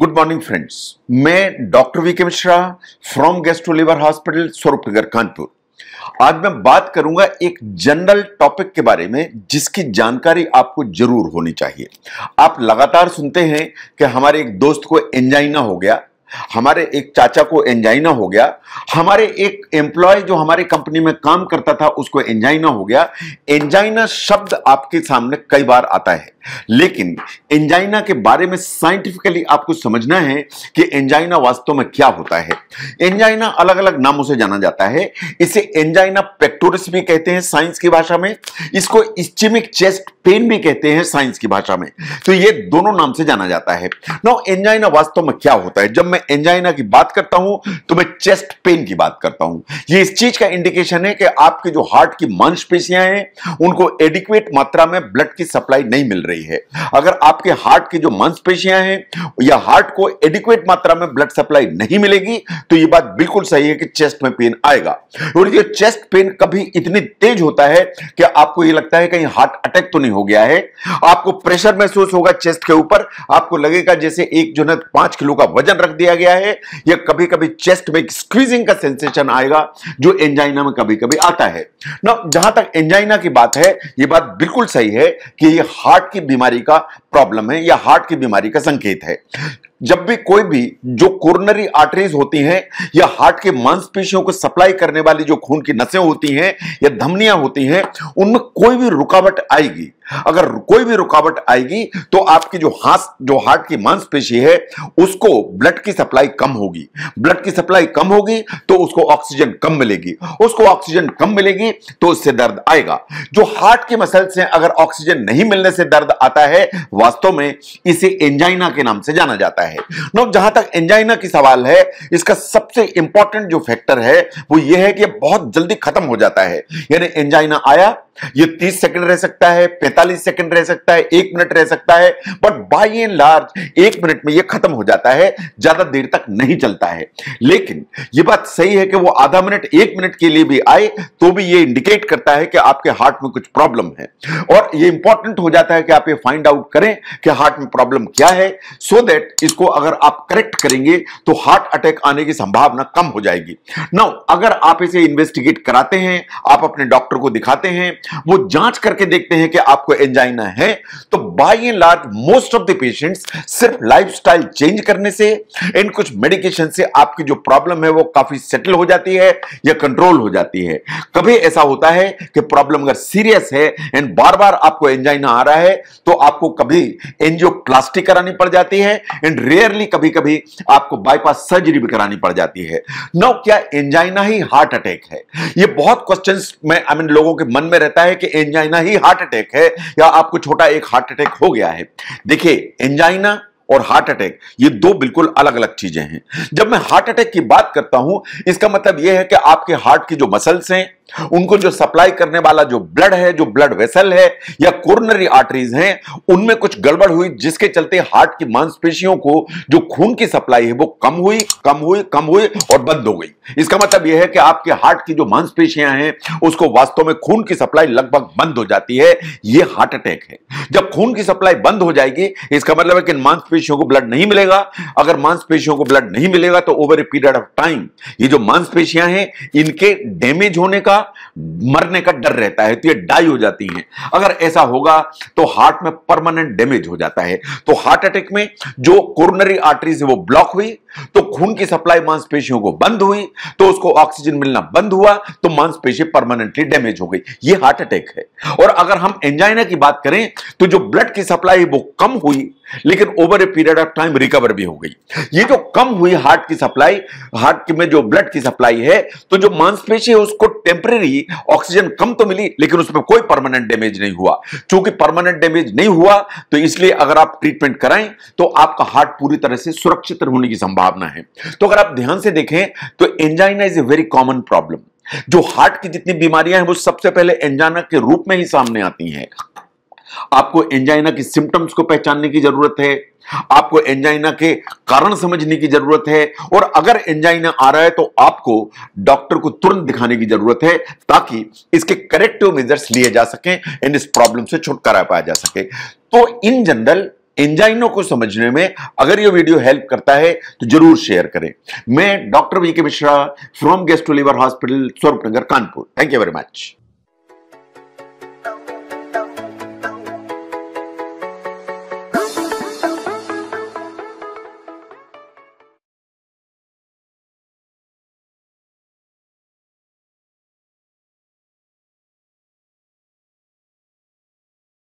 good morning friends मैं doctor V K Mishra from gastro liver hospital Swaroop Nagar Kanpur आज मैं बात करूंगा एक जनरल टॉपिक के बारे में जिसकी जानकारी आपको जरूर होनी चाहिए आप लगातार सुनते हैं कि हमारे एक दोस्त को एंजाइना हो गया हमारे एक चाचा को एंजाइना हो गया हमारे एक एम्प्लॉय जो हमारे कंपनी में काम करता था उसको एंजाइना हो गया एंजाइना शब्द आपके सामने कई बार आता है लेकिन एंजाइना के बारे में साइंटिफिकली आपको समझना है कि एंजाइना वास्तव में क्या होता है एंजाइना अलग अलग नामों से जाना जाता है इसे एंजाइना पेक्टोरिस भी कहते हैं साइंस की भाषा में इसको इस्टिमिक चेस्ट पेन भी कहते हैं साइंस की भाषा में तो ये दोनों नाम से जाना जाता है नाउ एंजाइना वास्तव में क्या होता है जब मैं एंजाइना की बात करता हूं तो मैं चेस्ट पेन की बात करता हूं ये इस चीज का इंडिकेशन है कि आपके जो हार्ट की मांसपेशियां हैं उनको एडिक्वेट मात्रा में ब्लड की सप्लाई नहीं मिल रही रही है अगर आपके हार्ट की जो मांसपेशियां हैं या हार्ट को एडिक्वेट मात्रा में ब्लड सप्लाई नहीं मिलेगी तो यह बात बिल्कुल सही है कि चेस्ट में पेन आएगा और ये चेस्ट पेन कभी इतनी तेज होता है कि आपको यह लगता है कहीं हार्ट अटैक तो नहीं हो गया है आपको प्रेशर महसूस होगा चेस्ट के ऊपर आपको लगेगा जैसे एक जो है पांच किलो का वजन रख दिया गया है या कभी कभी चेस्ट में स्क्वीजिंग का सेंसेशन आएगा जो एंजाइना में कभी कभी आता है ना जहां तक एंजाइना की बात है यह बात बिल्कुल सही है कि हार्ट की बीमारी का प्रॉब्लम है या हार्ट की बीमारी का संकेत है जब भी कोई भी जो कोरोनरी आर्टरीज होती हैं या हार्ट के मांसपेशियों को सप्लाई करने वाली जो खून की नसें होती हैं या धमनियां होती हैं उनमें कोई भी रुकावट आएगी अगर कोई भी रुकावट आएगी तो आपकी जो हाथ जो हार्ट की मांसपेशी है उसको ब्लड की सप्लाई कम होगी ब्लड की सप्लाई कम होगी तो उसको ऑक्सीजन कम मिलेगी उसको ऑक्सीजन कम मिलेगी तो उससे दर्द आएगा जो हार्ट के मसल से अगर ऑक्सीजन नहीं मिलने से दर्द आता है वास्तव में इसे एंजाइना के नाम से जाना जाता है है नो जहां तक एंजाइना की सवाल है इसका सबसे इंपॉर्टेंट जो फैक्टर है वो ये है कि ये बहुत जल्दी खत्म हो जाता है यानी एंजाइना आया ये 30 सेकंड रह सकता है 45 सेकंड रह सकता है एक मिनट रह सकता है बट बाई एंड लार्ज एक मिनट में ये खत्म हो जाता है ज्यादा देर तक नहीं चलता है लेकिन ये बात सही है कि वो आधा मिनट एक मिनट के लिए भी आए तो भी ये इंडिकेट करता है कि आपके हार्ट में कुछ प्रॉब्लम है और ये इंपॉर्टेंट हो जाता है कि आप ये फाइंड आउट करें कि हार्ट में प्रॉब्लम क्या है सो so दैट इसको उसको अगर आप करेक्ट करेंगे तो हार्ट अटैक आने की संभावना कम हो जाएगी नाउ अगर आप इसे इन्वेस्टिगेट कराते हैं आप अपने डॉक्टर को दिखाते हैं वो जांच करके देखते हैं कि आपको एंजाइना है तो by and large most of the patients सिर्फ लाइफ चेंज करने से इन कुछ मेडिकेशन से आपकी जो प्रॉब्लम है वो काफी सेटल हो जाती है या कंट्रोल हो जाती है कभी ऐसा होता है कि प्रॉब्लम अगर सीरियस है एंड बार बार आपको एंजाइना आ रहा है तो आप आपको कभी एंजियोप्लास्टी करानी पड़ जाती है एंड रेयरली कभी कभी आपको बाईपास सर्जरी भी करानी पड़ जाती है नौ क्या एंजाइना ही हार्ट अटैक है ये बहुत क्वेश्चन में आई I मीन mean, लोगों के मन में रहता है कि एंजाइना ही हार्ट अटैक है या आपको छोटा एक हार्ट अटैक हो गया है देखिए एंजाइना और हार्ट अटैक ये दो बिल्कुल अलग अलग चीजें हैं जब मैं हार्ट अटैक की बात करता हूं इसका मतलब यह है कि आपके हार्ट की जो मसल्स हैं उनको जो सप्लाई करने वाला जो ब्लड है जो ब्लड वेसल है या कोरोनरी आर्टरीज हैं उनमें कुछ गड़बड़ हुई जिसके चलते हार्ट की मांसपेशियों को जो खून की सप्लाई है वो कम हुई कम हुई कम हुई और बंद हो गई इसका मतलब यह है कि आपके हार्ट की जो मांसपेशियां हैं उसको वास्तव में खून की सप्लाई लगभग बंद हो जाती है यह हार्ट अटैक है जब खून की सप्लाई बंद हो जाएगी इसका मतलब है कि मांसपेशियों को ब्लड नहीं मिलेगा अगर मांसपेशियों को ब्लड नहीं मिलेगा तो over a period of time ये जो मांसपेशियां हैं इनके डैमेज होने का मरने का डर रहता है तो ये डाई हो जाती हैं अगर ऐसा होगा तो हार्ट में परमानेंट डैमेज हो जाता है तो हार्ट अटैक में जो कोरोनरी आर्टरीज है वो ब्लॉक हुई तो खून की सप्लाई मांसपेशियों को बंद हुई तो उसको ऑक्सीजन मिलना बंद हुआ तो मांसपेशी परमानेंटली डैमेज हो गई ये हार्ट अटैक है और अगर हम एंजाइना की बात करें तो जो ब्लड की सप्लाई वो कम हुई लेकिन over a period of time recover भी हो गई ये जो कम हुई हार्ट की सप्लाई हार्ट में जो ब्लड की सप्लाई है तो जो मांसपेशी है उसको टेम्परेरी ऑक्सीजन कम तो मिली लेकिन उसमें कोई परमानेंट डैमेज नहीं हुआ क्योंकि परमानेंट डैमेज नहीं हुआ तो इसलिए अगर आप ट्रीटमेंट कराएं तो आपका हार्ट पूरी तरह से सुरक्षित होने की संभावना है तो अगर आप ध्यान से देखें तो angina is a very common problem जो हार्ट की जितनी बीमारियां हैं वो सबसे पहले एंजाना के रूप में ही सामने आती हैं आपको एंजाइना की सिम्टम्स को पहचानने की जरूरत है आपको एंजाइना के कारण समझने की जरूरत है और अगर एंजाइना आ रहा है तो आपको डॉक्टर को तुरंत दिखाने की जरूरत है ताकि इसके करेक्टिव मेजर्स लिए जा सकें एंड इस प्रॉब्लम से छुटकारा पाया जा सके तो इन जनरल एंजाइनो को समझने में अगर यह वीडियो हेल्प करता है तो जरूर शेयर करें मैं doctor V K Mishra from gastro liver hospital Swaroop Nagar Kanpur thank you very much